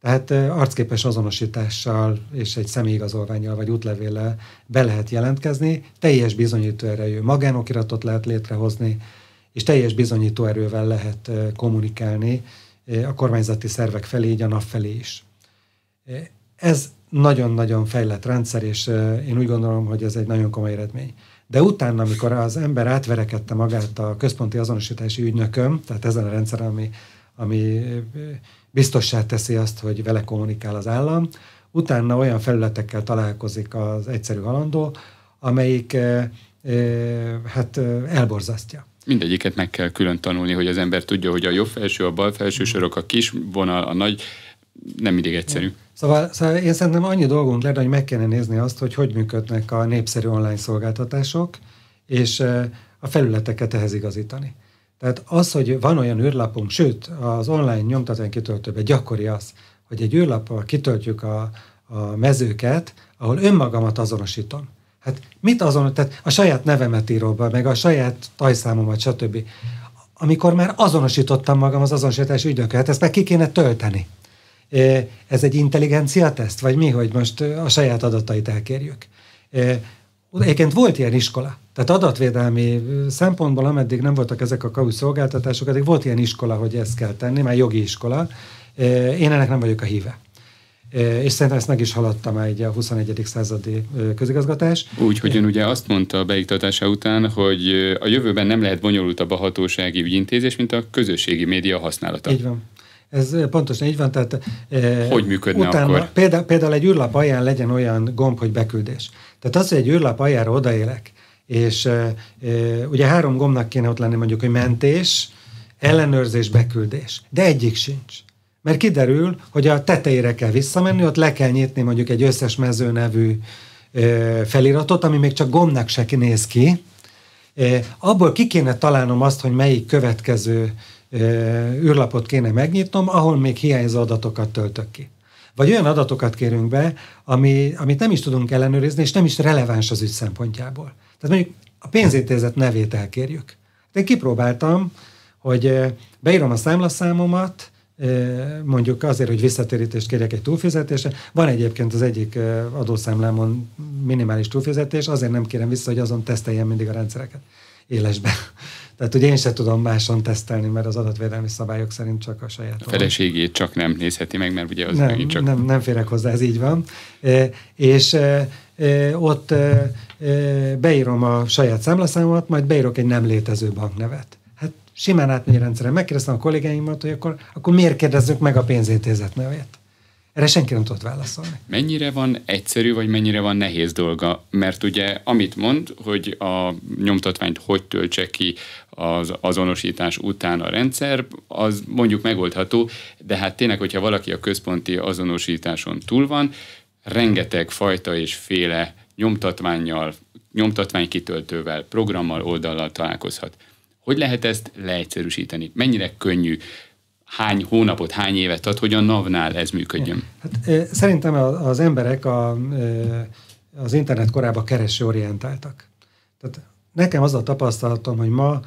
Tehát arcképes azonosítással és egy személyigazolványjal vagy útlevéllel be lehet jelentkezni, teljes erejű magánokiratot lehet létrehozni, és teljes bizonyítóerővel lehet kommunikálni a kormányzati szervek felé, így a nap felé is. Ez nagyon-nagyon fejlett rendszer, és én úgy gondolom, hogy ez egy nagyon komoly eredmény. De utána, amikor az ember átverekedte magát a központi azonosítási ügynököm, tehát ezen a rendszeren, ami, ami biztossá teszi azt, hogy vele kommunikál az állam. Utána olyan felületekkel találkozik az egyszerű halandó, amelyik eh, eh, hát eh, elborzasztja. Mindegyiket meg kell külön tanulni, hogy az ember tudja, hogy a jobb felső, a bal felső mm. sorok, a kis vonal, a nagy, nem mindig egyszerű. Szóval, szóval én szerintem annyi dolgunk lenne, hogy meg kéne nézni azt, hogy hogy működnek a népszerű online szolgáltatások, és a felületeket ehhez igazítani. Tehát az, hogy van olyan űrlapunk, sőt, az online nyomtatvány kitöltőben gyakori az, hogy egy űrlappal kitöltjük a, a mezőket, ahol önmagamat azonosítom. Hát mit azon, tehát a saját nevemet írom be, meg a saját tajszámomat, stb. Amikor már azonosítottam magam az azonosítás ügynököt, hát ezt meg ki kéne tölteni. E, ez egy intelligencia teszt, vagy mi, hogy most a saját adatait elkérjük? E, egyébként volt ilyen iskola, tehát adatvédelmi szempontból, ameddig nem voltak ezek a KAU szolgáltatások, addig volt ilyen iskola, hogy ezt kell tenni, már jogi iskola. Én ennek nem vagyok a híve. És szerintem ezt meg is haladta már a 21. századi közigazgatás. Úgy, hogy ön ugye azt mondta a beiktatása után, hogy a jövőben nem lehet bonyolultabb a hatósági ügyintézés, mint a közösségi média használata. Így van. Ez pontosan így van, tehát... Hogy működne utána, akkor? Például, például egy űrlap alján legyen olyan gomb, hogy beküldés. Tehát az, hogy egy űrlap aljára odaélek, és e, ugye három gombnak kéne ott lenni mondjuk, hogy mentés, ellenőrzés, beküldés. De egyik sincs. Mert kiderül, hogy a tetejére kell visszamenni, ott le kell nyitni mondjuk egy összes mező nevű e, feliratot, ami még csak gomnak se néz ki. E, abból ki kéne találnom azt, hogy melyik következő űrlapot kéne megnyitnom, ahol még hiányzó adatokat töltök ki vagy olyan adatokat kérünk be, ami, amit nem is tudunk ellenőrizni, és nem is releváns az ügy szempontjából. Tehát mondjuk a pénzintézet nevét elkérjük. De hát kipróbáltam, hogy eh, beírom a számlaszámomat, eh, mondjuk azért, hogy visszatérítést kérjek egy túlfizetésre. Van egyébként az egyik eh, adószámlámon minimális túlfizetés, azért nem kérem vissza, hogy azon teszteljen mindig a rendszereket élesben. Tehát ugye én se tudom máson tesztelni, mert az adatvédelmi szabályok szerint csak a saját. A feleségét csak nem nézheti meg, mert ugye az nem, megint csak... Nem, nem férek hozzá, ez így van. E, és e, e ott e, e, beírom a saját számlaszámomat, majd beírok egy nem létező banknevet. Hát simán átmegy a rendszerem. Megkérdeztem a kollégáimat, hogy akkor, akkor miért kérdezzük meg a pénzintézet nevét? Erre senki nem tudott válaszolni. Mennyire van egyszerű, vagy mennyire van nehéz dolga? Mert ugye, amit mond, hogy a nyomtatványt hogy töltse ki az azonosítás után a rendszer, az mondjuk megoldható, de hát tényleg, hogyha valaki a központi azonosításon túl van, rengeteg fajta és féle nyomtatványjal, nyomtatványkitöltővel, programmal, oldallal találkozhat. Hogy lehet ezt leegyszerűsíteni? Mennyire könnyű hány hónapot, hány évet ad, hogy a NAV-nál ez működjön? Hát, szerintem az emberek a, az internet korábban orientáltak. Tehát nekem az a tapasztalatom, hogy ma,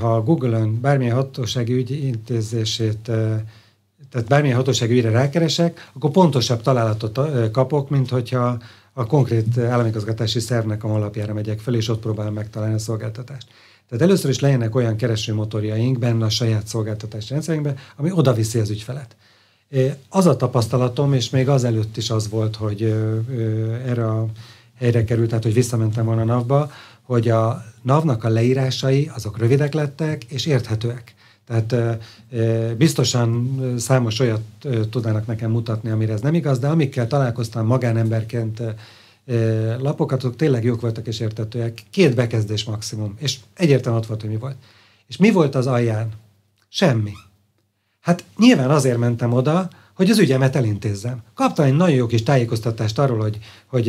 ha Google-ön bármilyen hatósági ügy intézését tehát bármilyen hatósági ügyre rákeresek, akkor pontosabb találatot kapok, mint hogyha a konkrét államigazgatási szervnek a honlapjára megyek fel, és ott próbálom megtalálni a szolgáltatást. Tehát először is legyenek olyan keresőmotorjaink benne a saját szolgáltatás rendszerünkben, ami oda viszi az ügyfelet. Az a tapasztalatom, és még azelőtt is az volt, hogy erre a helyre került, tehát hogy visszamentem volna a nav hogy a NAV-nak a leírásai azok rövidek lettek és érthetőek. Tehát biztosan számos olyat tudnának nekem mutatni, amire ez nem igaz, de amikkel találkoztam magánemberként lapokat, azok tényleg jók voltak és értetőek. Két bekezdés maximum, és egyértelműen ott volt, hogy mi volt. És mi volt az alján? Semmi. Hát nyilván azért mentem oda, hogy az ügyemet elintézzem. Kaptam egy nagyon jó kis tájékoztatást arról, hogy, hogy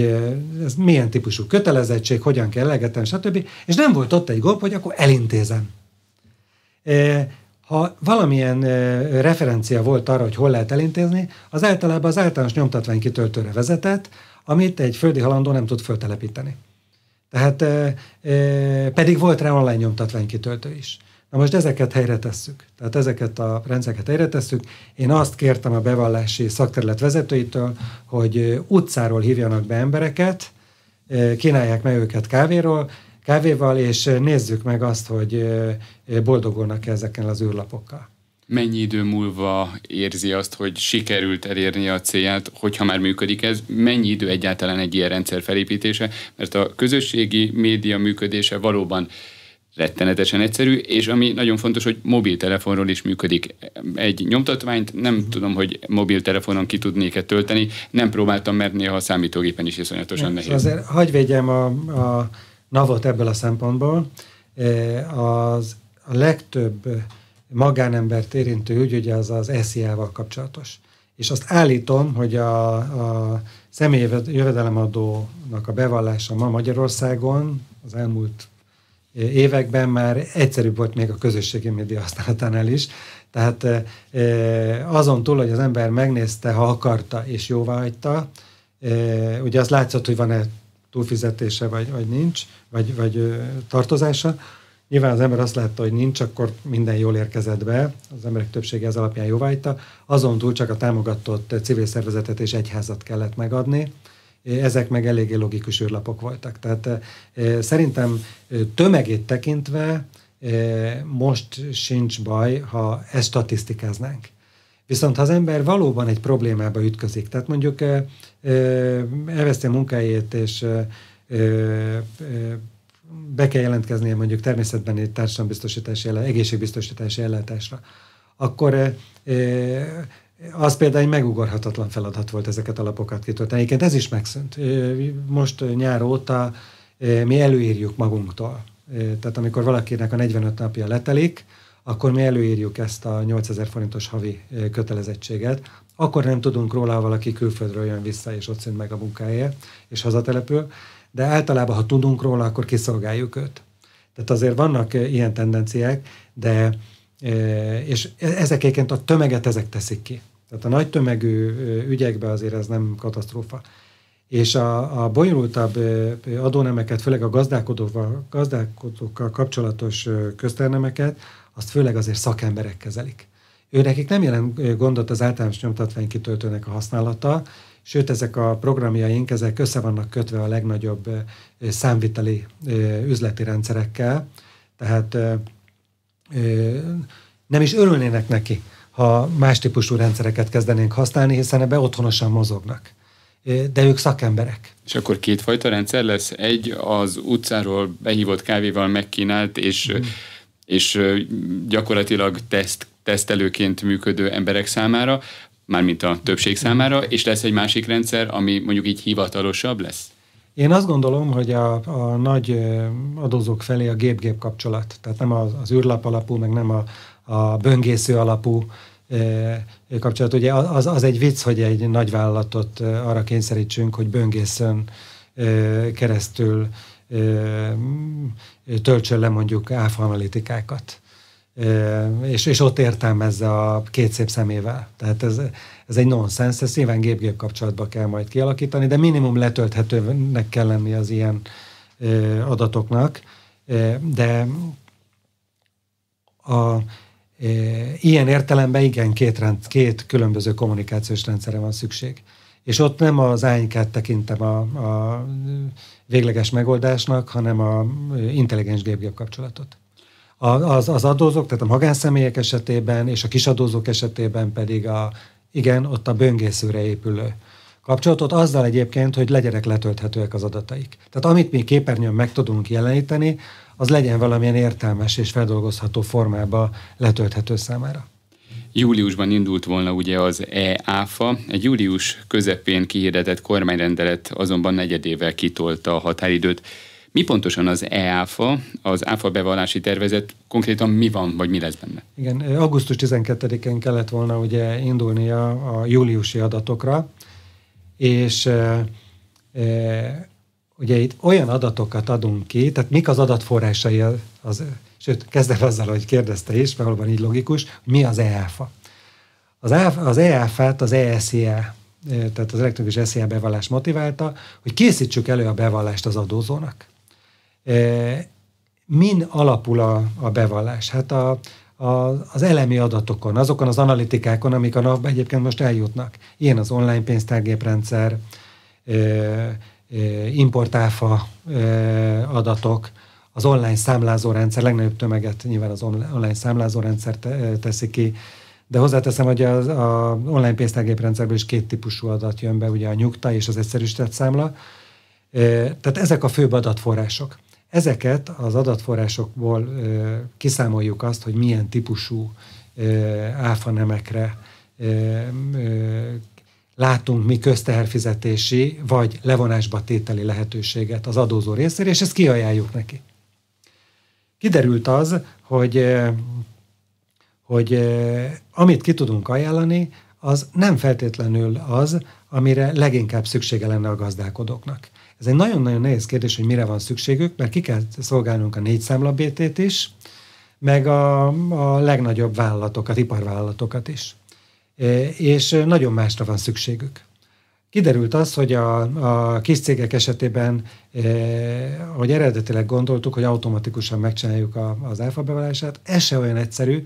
ez milyen típusú kötelezettség, hogyan kell elegetem, stb. És nem volt ott egy gomb, hogy akkor elintézem. Ha valamilyen referencia volt arra, hogy hol lehet elintézni, az általában az általános nyomtatvány kitöltőre vezetett, amit egy földi halandó nem tud föltelepíteni. Tehát e, e, pedig volt rá online kitöltő is. Na most ezeket helyre tesszük. Tehát ezeket a rendszereket helyre tesszük. Én azt kértem a bevallási szakterület vezetőitől, hogy utcáról hívjanak be embereket, kínálják meg őket kávéról, kávéval, és nézzük meg azt, hogy boldogulnak ezeken az űrlapokkal mennyi idő múlva érzi azt, hogy sikerült elérni a célját, hogyha már működik ez, mennyi idő egyáltalán egy ilyen rendszer felépítése, mert a közösségi média működése valóban rettenetesen egyszerű, és ami nagyon fontos, hogy mobiltelefonról is működik. Egy nyomtatványt nem mhm. tudom, hogy mobiltelefonon ki tudnék-e tölteni, nem próbáltam, mert néha a számítógépen is iszonyatosan nehéz. Azért hagyj vegyem a, a navot ebből a szempontból. E, az a legtöbb magánembert érintő ügy, ugye az az SZIA-val kapcsolatos. És azt állítom, hogy a, a személyi jövedelemadónak a bevallása ma Magyarországon az elmúlt e, években már egyszerűbb volt még a közösségi média használatánál is. Tehát e, e, azon túl, hogy az ember megnézte, ha akarta és jóvá hagyta, ugye az látszott, hogy van-e túlfizetése, vagy, vagy nincs, vagy, vagy tartozása, Nyilván az ember azt látta, hogy nincs, akkor minden jól érkezett be, az emberek többsége ez alapján jóvágyta. Azon túl csak a támogatott civil szervezetet és egyházat kellett megadni, ezek meg eléggé logikus űrlapok voltak. Tehát e, szerintem e, tömegét tekintve e, most sincs baj, ha ezt statisztikáznánk. Viszont ha az ember valóban egy problémába ütközik, tehát mondjuk elveszti a munkájét, és be kell jelentkeznie mondjuk természetben egy társadalombiztosítási, egészségbiztosítási ellátásra, akkor eh, eh, az például egy megugorhatatlan feladat volt ezeket a lapokat kitölteni. Egyébként ez is megszűnt. Eh, most nyár óta mi előírjuk magunktól. Tehát amikor valakinek a 45 napja letelik, akkor mi előírjuk ezt a 8000 forintos havi kötelezettséget, akkor nem tudunk róla, ha valaki külföldről jön vissza, és ott szűnt meg a munkája, és hazatelepül de általában, ha tudunk róla, akkor kiszolgáljuk őt. Tehát azért vannak ilyen tendenciák, de és e-, ezek a tömeget ezek teszik ki. Tehát a nagy tömegű ügyekben azért ez nem katasztrófa. És a, a bonyolultabb adónemeket, főleg a gazdálkodókkal, gazdálkodókkal kapcsolatos közternemeket, azt főleg azért szakemberek kezelik. Őnekik nem jelent gondot az általános nyomtatvány kitöltőnek a használata, sőt ezek a programjaink, ezek össze vannak kötve a legnagyobb számviteli üzleti rendszerekkel, tehát nem is örülnének neki, ha más típusú rendszereket kezdenénk használni, hiszen ebbe otthonosan mozognak. De ők szakemberek. És akkor kétfajta rendszer lesz? Egy az utcáról behívott kávéval megkínált, és, mm. és gyakorlatilag teszt, tesztelőként működő emberek számára, mármint a többség számára, és lesz egy másik rendszer, ami mondjuk így hivatalosabb lesz? Én azt gondolom, hogy a, a nagy adózók felé a gép-gép kapcsolat, tehát nem az, az űrlap alapú, meg nem a, a böngésző alapú kapcsolat. Ugye az, az egy vicc, hogy egy nagy vállalatot arra kényszerítsünk, hogy böngészön keresztül töltsön le mondjuk áfa analitikákat és, és ott értelmezze a két szép szemével. Tehát ez, ez egy nonsens, ezt nyilván gép-gép kapcsolatba kell majd kialakítani, de minimum letölthetőnek kell lenni az ilyen adatoknak, de a, ilyen értelemben igen, két, rend, két különböző kommunikációs rendszerre van szükség. És ott nem az ányikát tekintem a, a végleges megoldásnak, hanem a intelligens gép-gép kapcsolatot az, az adózók, tehát a magánszemélyek esetében és a kisadózók esetében pedig a, igen, ott a böngészőre épülő kapcsolatot, azzal egyébként, hogy legyenek letölthetőek az adataik. Tehát amit mi képernyőn meg tudunk jeleníteni, az legyen valamilyen értelmes és feldolgozható formába letölthető számára. Júliusban indult volna ugye az EÁFA, egy július közepén kihirdetett kormányrendelet azonban negyedével kitolta a határidőt. Mi pontosan az EÁFA, az ÁFA bevallási tervezet, konkrétan mi van, vagy mi lesz benne? Igen, augusztus 12-én kellett volna ugye indulnia a, júliusi adatokra, és e, e, ugye itt olyan adatokat adunk ki, tehát mik az adatforrásai, az, az sőt, kezdem azzal, hogy kérdezte is, mert valóban így logikus, mi az EÁFA. Az, EÁFA, az t az ESIA, e, tehát az elektronikus e SZIA e bevallás motiválta, hogy készítsük elő a bevallást az adózónak. Min alapul a, a bevallás? Hát a, a, az elemi adatokon, azokon az analitikákon, amik a nap egyébként most eljutnak. Ilyen az online pénztárgéprendszer, importáfa adatok, az online számlázórendszer, legnagyobb tömeget nyilván az online számlázórendszer te, teszi ki, de hozzáteszem, hogy az a online pénztárgéprendszerből is két típusú adat jön be, ugye a nyugta és az egyszerűsített számla. Tehát ezek a főbb adatforrások. Ezeket az adatforrásokból kiszámoljuk azt, hogy milyen típusú áfa nemekre látunk mi közteherfizetési vagy levonásba tételi lehetőséget az adózó részéről és ezt kiajánljuk neki. Kiderült az, hogy, hogy amit ki tudunk ajánlani, az nem feltétlenül az, amire leginkább szüksége lenne a gazdálkodóknak. Ez egy nagyon-nagyon nehéz kérdés, hogy mire van szükségük, mert ki kell szolgálnunk a négy számlabétét is, meg a, a legnagyobb vállalatokat, iparvállalatokat is. E, és nagyon másra van szükségük. Kiderült az, hogy a, a kis cégek esetében, eh, ahogy eredetileg gondoltuk, hogy automatikusan megcsináljuk a, az áfa bevallását, ez se olyan egyszerű,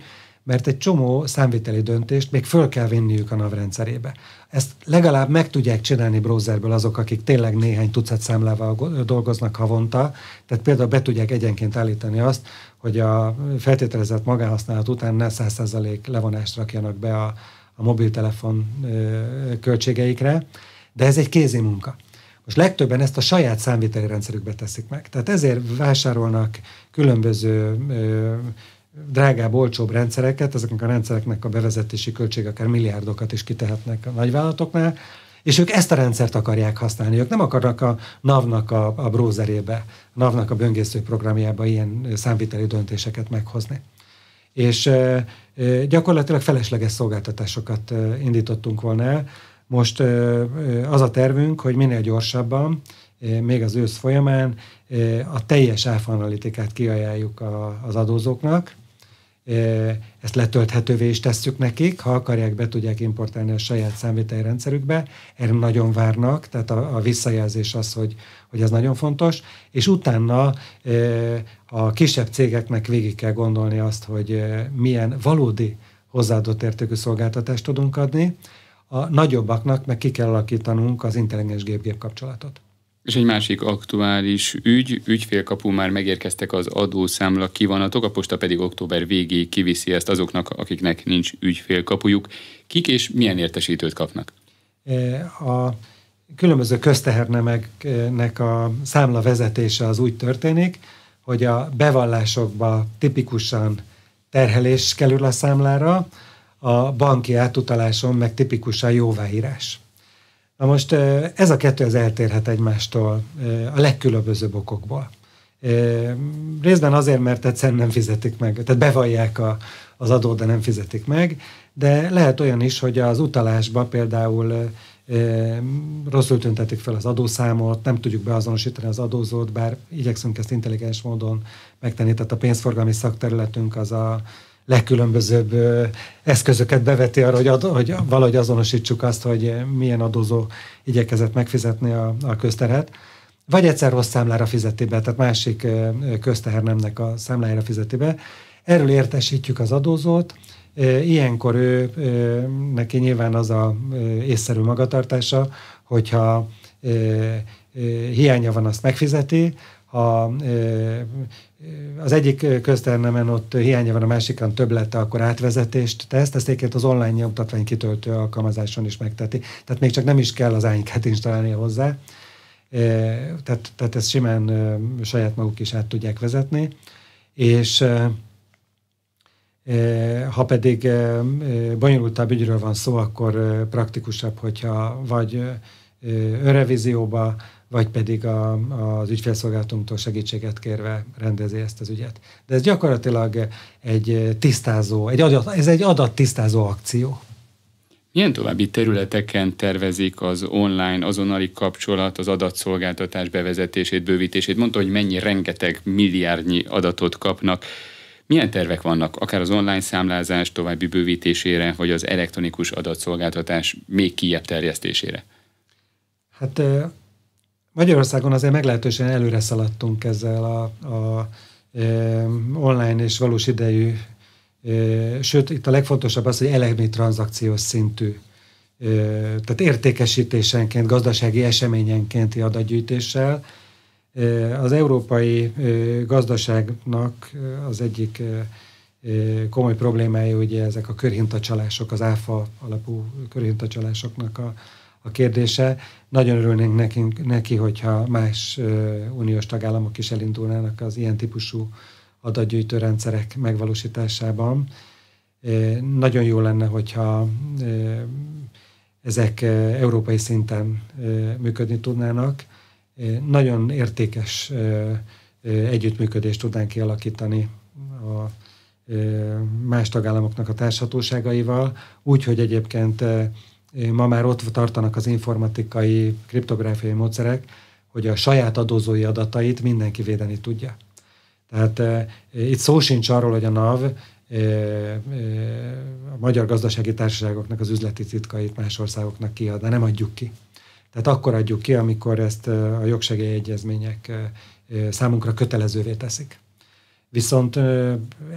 mert egy csomó számviteli döntést még föl kell vinniük a NAV rendszerébe. Ezt legalább meg tudják csinálni browserből azok, akik tényleg néhány tucat számlával dolgoznak havonta, tehát például be tudják egyenként állítani azt, hogy a feltételezett magánhasználat után ne 100% levonást rakjanak be a, a mobiltelefon költségeikre, de ez egy kézi munka. Most legtöbben ezt a saját számviteli rendszerükbe teszik meg. Tehát ezért vásárolnak különböző ö, drágább, olcsóbb rendszereket, ezeknek a rendszereknek a bevezetési költség akár milliárdokat is kitehetnek a nagyvállalatoknál, és ők ezt a rendszert akarják használni. Ők nem akarnak a NAV-nak a, a brózerébe, a NAV-nak a böngésző programjába ilyen számviteli döntéseket meghozni. És e, e, gyakorlatilag felesleges szolgáltatásokat e, indítottunk volna el. Most az a tervünk, hogy minél gyorsabban Eh, még az ősz folyamán eh, a teljes áfa analitikát az adózóknak, eh, ezt letölthetővé is tesszük nekik, ha akarják, be tudják importálni a saját rendszerükbe, erre nagyon várnak, tehát a, a visszajelzés az, hogy, hogy ez nagyon fontos, és utána a kisebb cégeknek végig kell gondolni azt, hogy milyen valódi hozzáadott értékű szolgáltatást tudunk adni, a nagyobbaknak meg ki kell alakítanunk az intelligens gépgép kapcsolatot. És egy másik aktuális ügy, ügyfélkapu már megérkeztek az adószámla kivonatok, a posta pedig október végéig kiviszi ezt azoknak, akiknek nincs ügyfélkapujuk. Kik és milyen értesítőt kapnak? E, a különböző köztehernemeknek a számla vezetése az úgy történik, hogy a bevallásokba tipikusan terhelés kerül a számlára, a banki átutaláson meg tipikusan jóváírás. Na most ez a kettő az eltérhet egymástól a legkülönbözőbb okokból. Részben azért, mert egyszerűen nem fizetik meg, tehát bevallják a, az adót, de nem fizetik meg, de lehet olyan is, hogy az utalásba például rosszul tüntetik fel az adószámot, nem tudjuk beazonosítani az adózót, bár igyekszünk ezt intelligens módon megtenni, tehát a pénzforgalmi szakterületünk az a legkülönbözőbb eszközöket beveti arra, hogy, ad, hogy valahogy azonosítsuk azt, hogy milyen adózó igyekezett megfizetni a, a közterhet. Vagy egyszer rossz számlára fizeti be, tehát másik köztehernemnek a számlájára fizeti be. Erről értesítjük az adózót, Ilyenkor ő, neki nyilván az a észszerű magatartása, hogyha hiánya van, azt megfizeti, ha az egyik közternemen ott hiánya van, a másikon többlete, akkor átvezetést tesz, ezt egyébként az online nyomtatvány kitöltő alkalmazáson is megteti. Tehát még csak nem is kell az ányiket installálni hozzá. E, tehát, tehát ezt simán saját maguk is át tudják vezetni. És e, ha pedig bonyolultabb ügyről van szó, akkor praktikusabb, hogyha vagy önrevízióba, vagy pedig a, az ügyfélszolgálatunktól segítséget kérve rendezi ezt az ügyet. De ez gyakorlatilag egy tisztázó, egy adat, ez egy adattisztázó akció. Milyen további területeken tervezik az online azonnali kapcsolat, az adatszolgáltatás bevezetését, bővítését? Mondta, hogy mennyi rengeteg milliárdnyi adatot kapnak. Milyen tervek vannak, akár az online számlázás további bővítésére, vagy az elektronikus adatszolgáltatás még kiebb terjesztésére? Hát Magyarországon azért meglehetősen előre szaladtunk ezzel a, a e, online és valós idejű, e, sőt itt a legfontosabb az, hogy elemi tranzakciós szintű, e, tehát értékesítésenként, gazdasági eseményenkénti adatgyűjtéssel. E, az európai e, gazdaságnak az egyik e, e komoly problémája ugye ezek a körhintacsalások, az áfa alapú körhintacsalásoknak a, a kérdése. Nagyon örülnénk nekünk, neki, hogyha más ö, uniós tagállamok is elindulnának az ilyen típusú adatgyűjtő rendszerek megvalósításában. nagyon jó lenne, hogyha ö, ezek európai szinten működni tudnának. Nagyon értékes együttműködést tudnánk kialakítani a más tagállamoknak a társhatóságaival, úgy, hogy egyébként ma már ott tartanak az informatikai, kriptográfiai módszerek, hogy a saját adózói adatait mindenki védeni tudja. Tehát e, itt szó sincs arról, hogy a NAV e, e, a magyar gazdasági társaságoknak az üzleti titkait más országoknak de nem adjuk ki. Tehát akkor adjuk ki, amikor ezt a egyezmények számunkra kötelezővé teszik. Viszont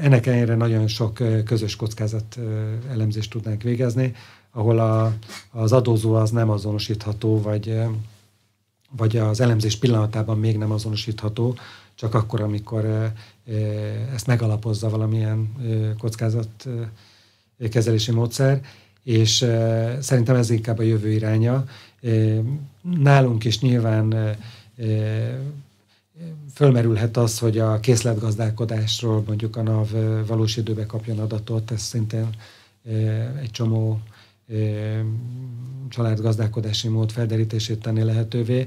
ennek ellenére nagyon sok közös kockázat elemzést tudnánk végezni, ahol a, az adózó az nem azonosítható, vagy, eh, vagy az elemzés pillanatában még nem azonosítható, csak akkor, amikor eh, eh, ezt megalapozza valamilyen kockázat kezelési módszer, és szerintem ez inkább a jövő iránya. Nálunk is nyilván fölmerülhet az, hogy a készletgazdálkodásról mondjuk a NAV valós időbe kapjon adatot, ez szintén egy csomó családgazdálkodási mód felderítését tenni lehetővé,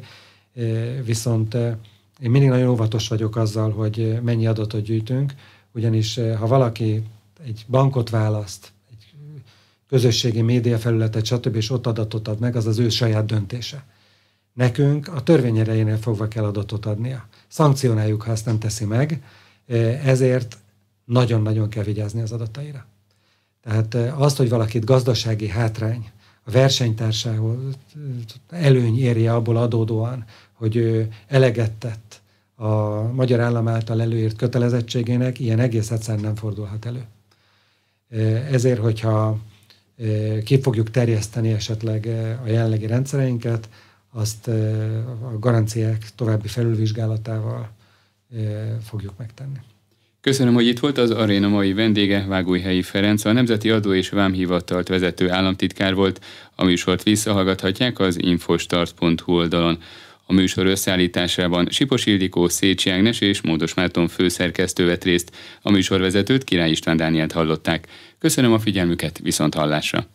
viszont én mindig nagyon óvatos vagyok azzal, hogy mennyi adatot gyűjtünk, ugyanis ha valaki egy bankot választ, egy közösségi média felületet, stb., és ott adatot ad meg, az az ő saját döntése. Nekünk a törvény erejénél fogva kell adatot adnia. Szankcionáljuk, ha ezt nem teszi meg, ezért nagyon-nagyon kell vigyázni az adataira. Tehát eh, azt, hogy valakit gazdasági hátrány, a versenytársához eh, előny érje abból adódóan, hogy ő eleget tett a magyar állam által előírt kötelezettségének, ilyen egész egyszerűen nem fordulhat elő. Eh, ezért, hogyha ki fogjuk terjeszteni esetleg a jelenlegi rendszereinket, azt a garanciák további felülvizsgálatával fogjuk megtenni. Köszönöm, hogy itt volt az aréna mai vendége, Vágóihelyi Ferenc, a Nemzeti Adó és Vámhivatalt vezető államtitkár volt. A műsort visszahallgathatják az infostart.hu oldalon. A műsor összeállításában Sipos Ildikó, Szécsi Ágnes és Módos Márton főszerkesztő vett részt. A műsorvezetőt Király István Dániát hallották. Köszönöm a figyelmüket, viszont hallásra!